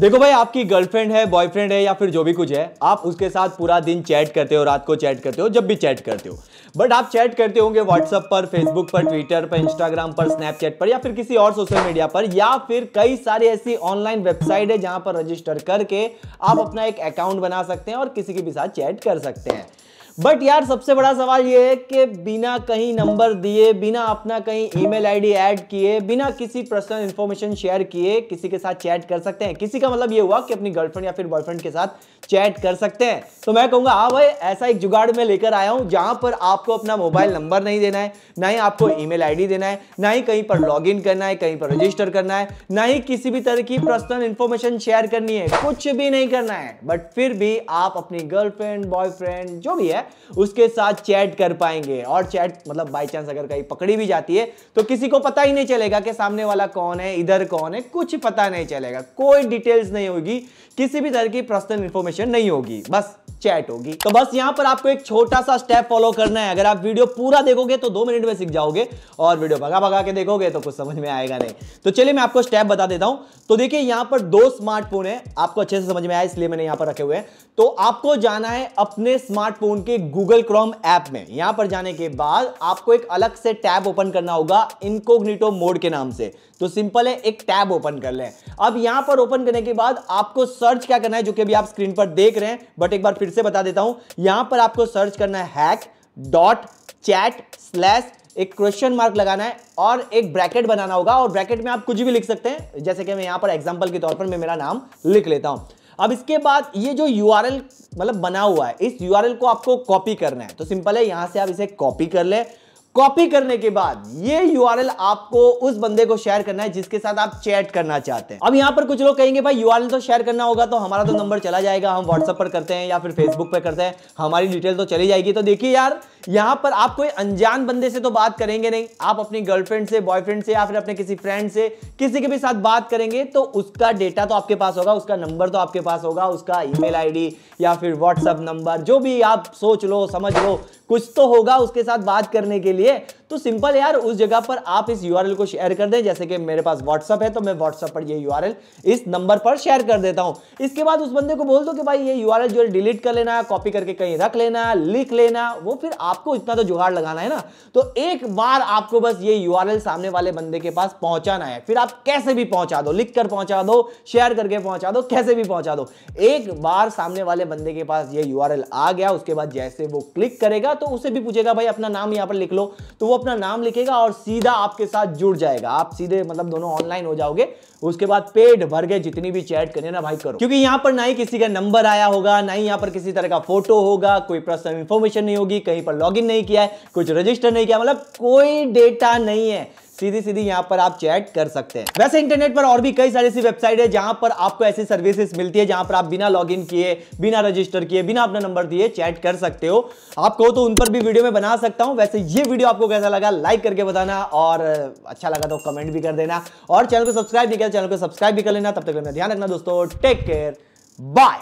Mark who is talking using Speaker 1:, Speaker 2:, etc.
Speaker 1: देखो भाई आपकी गर्लफ्रेंड है बॉयफ्रेंड है या फिर जो भी कुछ है आप उसके साथ पूरा दिन चैट करते हो रात को चैट करते हो जब भी चैट करते हो बट आप चैट करते होंगे व्हाट्सअप पर फेसबुक पर ट्विटर पर इंस्टाग्राम पर स्नैपचैट पर या फिर किसी और सोशल मीडिया पर या फिर कई सारी ऐसी ऑनलाइन वेबसाइट है जहां पर रजिस्टर करके आप अपना एक अकाउंट बना सकते हैं और किसी के भी साथ चैट कर सकते हैं बट यार सबसे बड़ा सवाल ये है कि बिना कहीं नंबर दिए बिना अपना कहीं ईमेल आईडी ऐड किए बिना किसी पर्सनल इन्फॉर्मेशन शेयर किए किसी के साथ चैट कर सकते हैं किसी का मतलब ये हुआ कि अपनी गर्लफ्रेंड या फिर बॉयफ्रेंड के साथ चैट कर सकते हैं तो मैं कहूँगा हाँ भाई ऐसा एक जुगाड़ में लेकर आया हूँ जहाँ पर आपको अपना मोबाइल नंबर नहीं देना है ना ही आपको ई मेल देना है ना ही कहीं पर लॉग करना है कहीं पर रजिस्टर करना है ना ही किसी भी तरह की पर्सनल इन्फॉर्मेशन शेयर करनी है कुछ भी नहीं करना है बट फिर भी आप अपनी गर्लफ्रेंड बॉयफ्रेंड जो भी है उसके साथ चैट कर पाएंगे और चैट मतलब बाई चांस अगर कहीं पकड़ी भी जाती है तो किसी को पता ही नहीं चलेगा कि सामने वाला कौन है इधर कौन है कुछ पता नहीं चलेगा कोई डिटेल्स नहीं होगी किसी भी तरह की पर्सनल इंफॉर्मेशन नहीं होगी बस चैट होगी तो बस यहाँ पर आपको एक छोटा सा स्टेप फॉलो करना है अगर आप वीडियो पूरा देखोगे तो दो मिनट में सीख जाओगे और वीडियो भगा भगा के देखोगे तो कुछ समझ में आएगा नहीं तो चलिए मैं आपको स्टेप बता देता हूं तो देखिए यहां पर दो स्मार्टफोन है आपको अच्छे से समझ में आया इसलिए मैंने यहां पर रखे हुए हैं तो आपको जाना है अपने स्मार्टफोन के गूगल क्रोम ऐप में यहाँ पर जाने के बाद आपको एक अलग से टैब ओपन करना होगा इनकोग्निटो मोड के नाम से तो सिंपल है एक टैब ओपन कर लें अब यहाँ पर ओपन करने के बाद आपको सर्च क्या करना है जो कि अभी आप स्क्रीन पर देख रहे हैं बट एक बार फिर से बता देता हूं यहां पर आपको सर्च करना है हैक डॉट चैट स्लैश एक क्वेश्चन मार्क लगाना है और एक ब्रैकेट बनाना होगा और ब्रैकेट में आप कुछ भी लिख सकते हैं जैसे कि मैं यहां पर एग्जाम्पल के तौर पर मैं मेरा नाम लिख लेता हूं अब इसके बाद ये जो यू मतलब बना हुआ है इस यू को आपको कॉपी करना है तो सिंपल है यहां से आप इसे कॉपी कर लें कॉपी करने के बाद ये यूआरएल आपको उस बंदे को शेयर करना है जिसके साथ आप चैट करना चाहते हैं अब यहाँ पर कुछ लोग कहेंगे भाई यूआरएल तो शेयर करना होगा तो हमारा तो नंबर चला जाएगा हम व्हाट्सएप पर करते हैं या फिर फेसबुक पर करते हैं हमारी डिटेल तो चली जाएगी तो देखिए यार यहाँ पर आप कोई अनजान बंदे से तो बात करेंगे नहीं आप अपनी गर्लफ्रेंड से बॉयफ्रेंड से या फिर अपने किसी फ्रेंड से किसी के भी साथ बात करेंगे तो उसका डेटा तो आपके पास होगा उसका नंबर तो आपके पास होगा उसका ईमेल आईडी या फिर व्हाट्सअप नंबर जो भी आप सोच लो समझ लो कुछ तो होगा उसके साथ बात करने के लिए लिए तो सिंपल यार उस जगह पर आप इस यू को शेयर कर दें जैसे कि मेरे पास व्हाट्सअप है तो मैं व्हाट्सअप पर ये यू इस नंबर पर शेयर कर देता हूं इसके बाद उस बंदे को बोल दो कि भाई ये यू जो है डिलीट कर लेना कॉपी करके कहीं रख लेना लिख लेना वो फिर आपको इतना तो जुगाड़ लगाना है ना तो एक बार आपको बस ये यू सामने वाले बंदे के पास पहुंचाना है फिर आप कैसे भी पहुंचा दो लिख कर पहुंचा दो शेयर करके पहुंचा दो कैसे भी पहुंचा दो एक बार सामने वाले बंदे के पास ये यू आ गया उसके बाद जैसे वो क्लिक करेगा तो उसे भी पूछेगा भाई अपना नाम यहां पर लिख लो तो वो अपना नाम लिखेगा और सीधा आपके साथ जुड़ जाएगा आप सीधे मतलब दोनों ऑनलाइन हो जाओगे उसके बाद पेड भर गए जितनी भी चैट करनी ना भाई करो क्योंकि यहाँ पर ना ही किसी का नंबर आया होगा ना ही यहाँ पर किसी तरह का फोटो होगा कोई पर्सनल इन्फॉर्मेशन नहीं होगी कहीं पर लॉगिन नहीं किया है कुछ रजिस्टर नहीं किया मतलब कोई डेटा नहीं है सीधी सीधी यहाँ पर आप चैट कर सकते हैं वैसे इंटरनेट पर और भी कई सारी ऐसी वेबसाइट है जहां पर आपको ऐसी सर्विसेज मिलती है जहां पर आप बिना लॉग किए बिना रजिस्टर किए बिना अपना नंबर दिए चैट कर सकते हो आप कहो तो उन पर भी वीडियो में बना सकता हूं वैसे ये वीडियो आपको कैसा लगा लाइक करके बताना और अच्छा लगा तो कमेंट भी कर देना और चैनल को सब्सक्राइब नहीं किया चैनल को सब्सक्राइब भी कर लेना तब तक ध्यान रखना दोस्तों टेक केयर बाय